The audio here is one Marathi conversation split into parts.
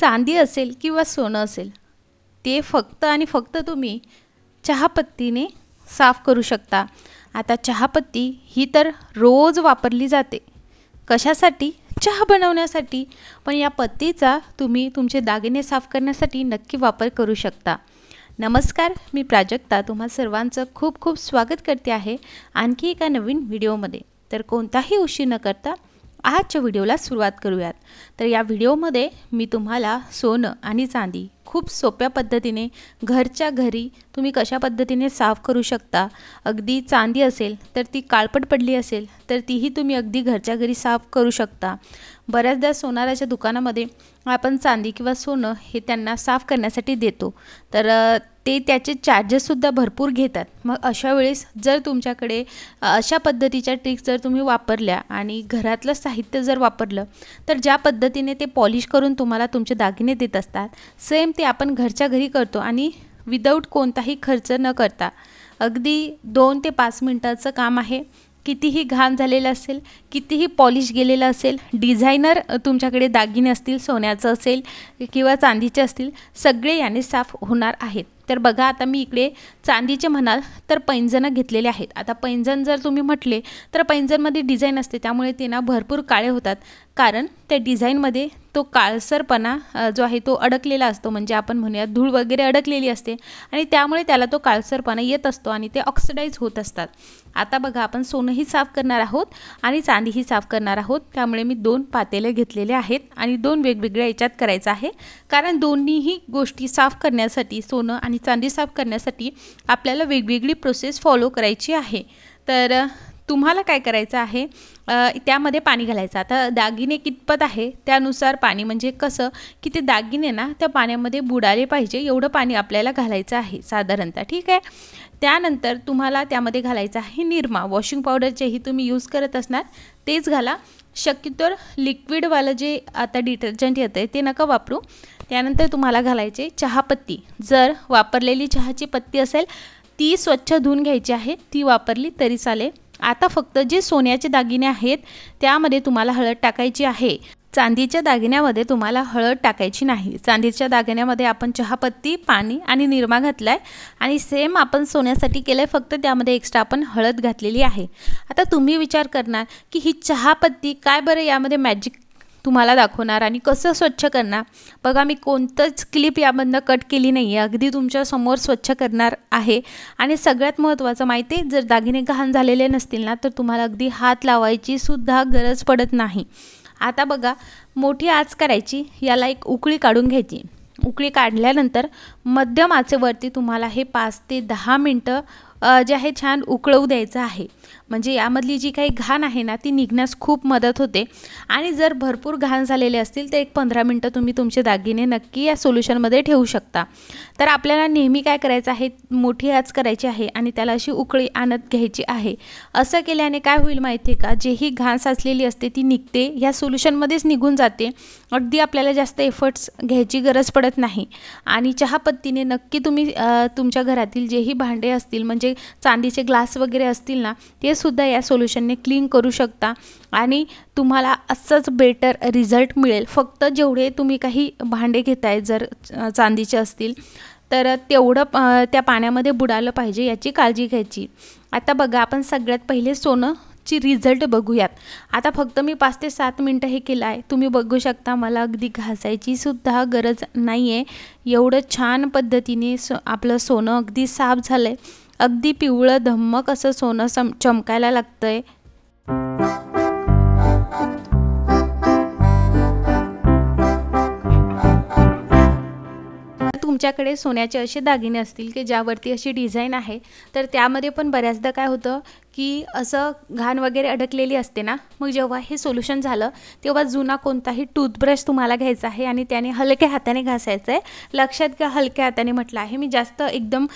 चांदी असेल किंवा सोनं असेल ते फक्त आणि फक्त तुम्ही चहापत्तीने साफ करू शकता आता चहापत्ती ही तर रोज वापरली जाते कशासाठी चहा बनवण्यासाठी पण या पत्तीचा तुम्ही तुमचे दागिने साफ करण्यासाठी नक्की वापर करू शकता नमस्कार मी प्राजक्ता तुम्हा सर्वांचं खूप खूप स्वागत करते आहे आणखी एका नवीन व्हिडिओमध्ये तर कोणताही उशीर न करता आजच्या व्हिडिओला सुरुवात करूयात तर या व्हिडिओमध्ये मी तुम्हाला सोनं आणि चांदी खूप सोप्या पद्धतीने घरच्या घरी तुम्ही कशा पद्धतीने साफ करू शकता अगदी चांदी असेल तर ती काळपट पडली असेल तर तीही तुम्ही अगदी घरच्या घरी साफ करू शकता बऱ्याचदा सोनाराच्या दुकानामध्ये आपण चांदी किंवा सोनं हे त्यांना साफ करण्यासाठी देतो तर ते त्याचे चार्जेससुद्धा भरपूर घेतात मग अशा वेळेस जर तुमच्याकडे अशा पद्धतीच्या ट्रिक्स जर तुम्ही वापरल्या आणि घरातलं साहित्य जर वापरलं तर ज्या पद्धतीने ते पॉलिश करून तुम्हाला तुमचे दागिने देत असतात सेम ते आपण घरच्या घरी करतो आणि विदाऊट कोणताही खर्च न करता अगदी दोन ते पाच मिनटाचं काम आहे कितीही घाण झालेलं असेल कितीही पॉलिश गेलेलं असेल डिझायनर तुमच्याकडे दागिने असतील सोन्याचं असेल किंवा चांदीचे असतील सगळे याने साफ होणार आहेत तर बघा आता मी इकडे चांदीचे म्हणाल तर पैंजणं घेतलेले आहेत आता पैंजण जर तुम्ही म्हटले तर पैंजणमध्ये डिझाईन असते त्यामुळे ते ना भरपूर काळे होतात कारण त्या डिझाईनमध्ये तो काळसरपणा जो आहे तो अडकलेला असतो म्हणजे आपण म्हणूया धूळ वगैरे अडकलेली असते आणि त्यामुळे त्याला तो काळसरपणा येत असतो आणि ते ऑक्सिडाईज होत असतात आता बघा आपण सोनंही साफ करणार आहोत आणि चांदीही साफ करणार आहोत त्यामुळे मी दोन पातेले घेतलेले आहेत आणि दोन वेगवेगळ्या याच्यात करायचं आहे कारण दोन्हीही गोष्टी साफ करण्यासाठी सोनं आणि आणि चांदी साफ करण्यासाठी आपल्याला वेगवेगळी प्रोसेस फॉलो करायची आहे तर तुम्हाला काय करायचं आहे त्यामध्ये पाणी घालायचं आता दागिने कितपत आहे त्यानुसार पाणी म्हणजे कसं की ते दागिने ना त्या पाण्यामध्ये बुडाले पाहिजे एवढं पाणी आपल्याला घालायचं आहे साधारणतः ठीक आहे त्यानंतर तुम्हाला त्यामध्ये घालायचं आहे निरमा वॉशिंग पावडरचेही तुम्ही यूज करत असणार तेच घाला शक्यतो लिक्विडवालं जे आता डिटर्जंट येतं आहे ते नका वापरू त्यानंतर तुम्हाला घालायचे चहापत्ती जर वापरलेली चहाची पत्ती असेल ती स्वच्छ धुवून घ्यायची आहे ती वापरली तरी चालेल आता फक्त जे सोन्याचे दागिने आहेत त्यामध्ये तुम्हाला हळद टाकायची आहे चांदीच्या दागिन्यामध्ये तुम्हाला हळद टाकायची नाही चांदीच्या दागिन्यामध्ये आपण चहापत्ती पाणी आणि निरमा घातला आहे आणि सेम आपण सोन्यासाठी केलं आहे फक्त त्यामध्ये एक्स्ट्रा आपण हळद घातलेली आहे आता तुम्ही विचार करणार की ही चहापत्ती काय बरं यामध्ये मॅजिक तुम्हाला दाखवणार आणि कसं स्वच्छ करणार बघा मी कोणतंच क्लिप यामधनं कट केली नाही आहे अगदी तुमच्यासमोर स्वच्छ करणार आहे आणि सगळ्यात महत्त्वाचं माहिती आहे जर दागिने घाण झालेले नसतील ना तर तुम्हाला अगदी हात लावायची सुद्धा गरज पडत नाही आता बघा मोठी आच करायची याला एक उकळी काढून घ्यायची उकळी काढल्यानंतर मध्यम आचेवरती तुम्हाला हे पाच ते दहा मिनटं जे आहे छान उकळवू द्यायचं आहे म्हणजे यामधली जी काही घाण आहे ना ती निघण्यास खूप मदत होते आणि जर भरपूर घाण झालेले असतील तर एक पंधरा मिनटं तुम्ही तुमचे दागिने नक्की या सोल्युशनमध्ये ठेवू शकता तर आपल्याला नेहमी काय करायचं आहे मोठी आच करायची आहे आणि त्याला अशी उकळी आणत घ्यायची आहे असं केल्याने काय होईल माहिती आहे का जे ही घाण साचलेली असते ती निघते ह्या सोल्युशनमध्येच निघून जाते अगदी आपल्याला जास्त एफर्ट्स घ्यायची गरज पडत नाही आणि चहापत्तीने नक्की तुम्ही तुमच्या घरातील जेही भांडे असतील म्हणजे चांदीचे ग्लास वगैरे असतील ना ते सुद्धा या सोल्युशनने क्लीन करू शकता आणि तुम्हाला असंच बेटर रिझल्ट मिळेल फक्त जेवढे तुम्ही काही भांडे घेताय जर चांदीचे असतील तर तेवढं त्या पाण्यामध्ये बुडालं पाहिजे याची काळजी घ्यायची आता बघा आपण सगळ्यात पहिले सोनं ची रिझल्ट बघूयात आता फक्त मी पाच ते सात मिनटं हे केलं आहे तुम्ही बघू शकता मला अगदी घासायची सुद्धा गरज नाही आहे एवढं छान पद्धतीने स आपलं सोनं अगदी साफ झालं आहे अगदी पिवळं धम्मक असं सोनं सम चमकायला लागतंय तुमच्याकडे सोन्याचे असे दागिने असतील की ज्यावरती अशी डिझाईन आहे तर त्यामध्ये पण बऱ्याचदा काय होतं की असं घाण वगैरे अडकलेली असते ना मग जेव्हा हे सोल्युशन झालं तेव्हा जुना कोणताही टूथब्रश तुम्हाला घ्यायचा आहे आणि त्याने हलक्या हाताने घासायचं आहे लक्षात घ्या हलक्या हाताने म्हटलं आहे मी जास्त एकदम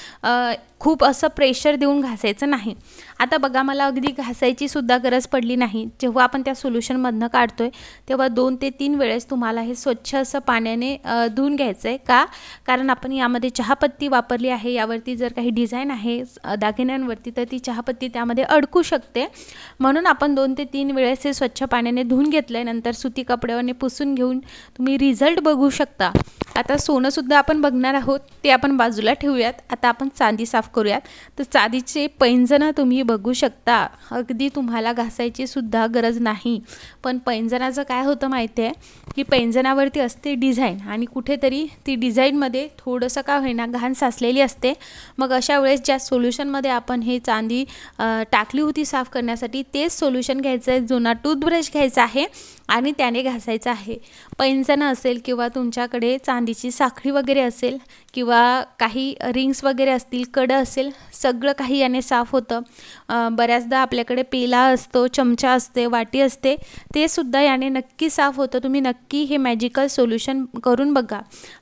खूप असं प्रेशर देऊन घासायचं नाही आता बघा मला अगदी घासायची सुद्धा गरज पडली नाही जेव्हा आपण त्या सोल्युशनमधनं काढतो आहे तेव्हा दोन ते तीन वेळेस तुम्हाला हे स्वच्छ असं पाण्याने धुवून घ्यायचं आहे का कारण आपण यामध्ये चहापत्ती वापरली आहे यावरती जर काही डिझाईन आहे दागिन्यांवरती तर ती चहापत्ती त्यामध्ये अडकू शकते म्हणून आपण दोन ते तीन वेळेस हे स्वच्छ पाण्याने धुवून घेतलं आहे नंतर सुती कपड्यावरने पुसून घेऊन तुम्ही रिझल्ट बघू शकता आता सोनंसुद्धा आपण बघणार आहोत ते आपण बाजूला ठेवूयात आता आपण चांदी साफ करूयात तर चांदीचे पैंजणं तुम्ही बघू शकता अगदी तुम्हाला घासायची सुद्धा गरज नाही पण पैंजणाचं काय होतं माहिती आहे की पैंजणावरती असते डिझाईन आणि कुठेतरी ती डिझाईनमध्ये थोडंसं का होईना घाण साचलेली असते मग अशा वेळेस ज्या सोल्युशनमध्ये आपण हे चांदी टाकली होती साफ करण्यासाठी तेच सोल्युशन घ्यायचं आहे जुना टूथब्रश घ्यायचा आहे आणि त्याने घासायचं आहे पैंजणं असेल किंवा तुमच्याकडे चांदीची साखळी वगैरे असेल किंवा काही रिंग्स वगैरे असतील कडं असेल सगळं काही याने साफ होतं बऱ्याचदा आपल्याकडे पेला असतो चमचा असते वाटी असते ते सुद्धा याने नक्की साफ होतं तुम्ही नक्की हे मॅजिकल सोल्युशन करून बघा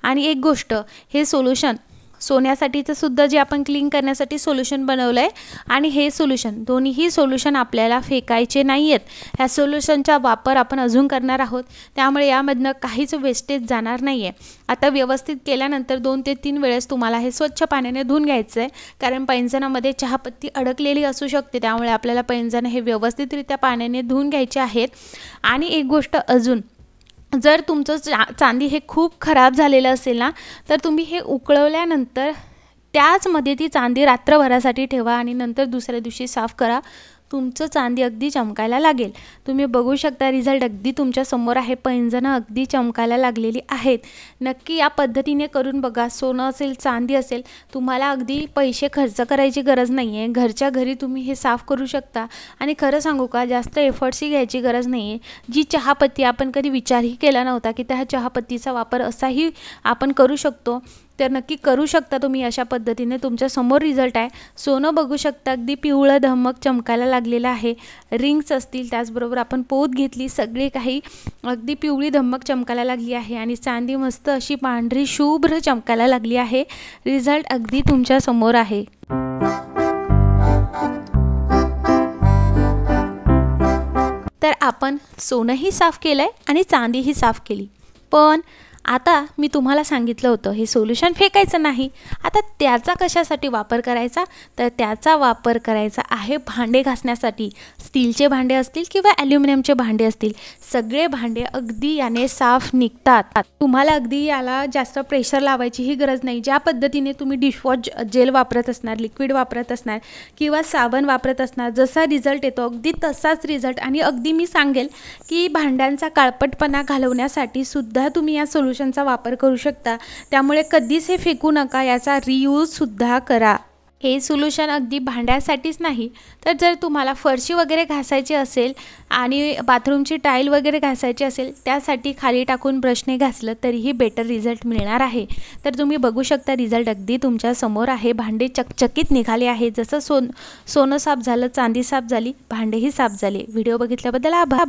आणि एक गोष्ट हे सोल्युशन सोन्यासाठीचं सुद्धा जे आपण क्लीन करण्यासाठी सोल्युशन बनवलं आहे आणि हे सोल्युशन दोन्हीही सोल्युशन आपल्याला फेकायचे नाही आहेत ह्या सोल्युशनचा वापर आपण अजून करणार आहोत त्यामुळे यामधनं काहीच वेस्टेज जाणार नाही आहे आता व्यवस्थित केल्यानंतर दोन ते तीन वेळेस तुम्हाला हे स्वच्छ पाण्याने धुवून घ्यायचं आहे कारण पैंजणामध्ये चहापत्ती अडकलेली असू शकते त्यामुळे आपल्याला पैंजणं हे व्यवस्थितरित्या पाण्याने धुवून घ्यायचे आहेत आणि एक गोष्ट अजून जर तुमचं चा चांदी हे खूप खराब झालेलं असेल ना तर तुम्ही हे उकळवल्यानंतर त्याचमध्ये ती चांदी रात्रभरासाठी ठेवा आणि नंतर दुसऱ्या दिवशी साफ करा तुमचं चांदी अगदी चमकायला लागेल तुम्ही बघू शकता रिझल्ट अगदी तुमच्या समोर आहे पैंजणं अगदी चमकायला लागलेली आहेत नक्की या पद्धतीने करून बघा सोनं असेल चांदी असेल तुम्हाला अगदी पैसे खर्च करायची गरज नाही आहे घरच्या घरी तुम्ही हे साफ करू शकता आणि खरं सांगू का जास्त एफर्ट्सही घ्यायची गरज नाही आहे जी चहापत्ती आपण कधी विचारही केला नव्हता की त्या चहापत्तीचा वापर असाही आपण करू शकतो तर नक्की करू शकता तुम्ही अशा पद्धतीने तुमच्या समोर रिझल्ट आहे सोनं बघू शकता अगदी पिवळं धमक चमकायला लागलेलं आहे रिंग्स असतील त्याचबरोबर आपण पोत घेतली सगळी काही अगदी पिवळी धमक चमकायला लागली आहे आणि चांदी मस्त अशी पांढरी शुभ्र चमकायला लागली आहे रिझल्ट अगदी तुमच्या समोर आहे तर आपण सोनंही साफ केलं आहे आणि चांदीही साफ केली पण आता मी तुम्हाला सांगितलं होतं हे सोल्युशन फेकायचं नाही आता त्याचा कशासाठी वापर करायचा तर त्याचा वापर करायचा आहे भांडे घासण्यासाठी स्टीलचे भांडे असतील किंवा ॲल्युमिनियमचे भांडे असतील सगळे भांडे अगदी याने साफ निघतात तुम्हाला अगदी याला जास्त प्रेशर लावायची ही गरज नाही ज्या पद्धतीने तुम्ही डिशवॉश जेल वापरत असणार लिक्विड वापरत असणार किंवा साबण वापरत असणार जसा रिझल्ट येतो अगदी तसाच रिझल्ट आणि अगदी मी सांगेल की भांड्यांचा काळपटपणा घालवण्यासाठी सुद्धा तुम्ही या सोल्युशन वापर करू शकता त्यामुळे कधीच हे फेकू नका याचा रियूजसुद्धा करा हे सोल्युशन अगदी भांड्यासाठीच नाही तर जर तुम्हाला फरशी वगैरे घासायची असेल आणि बाथरूमची टाईल वगैरे घासायची असेल त्यासाठी खाली टाकून ब्रशने घासलं तरीही बेटर रिझल्ट मिळणार आहे तर तुम्ही बघू शकता रिझल्ट अगदी तुमच्या समोर आहे भांडे चकचकीत निघाले आहे जसं सोन सोनं साफ झालं चांदी साफ झाली भांडेही साफ झाले व्हिडिओ बघितल्याबद्दल आभार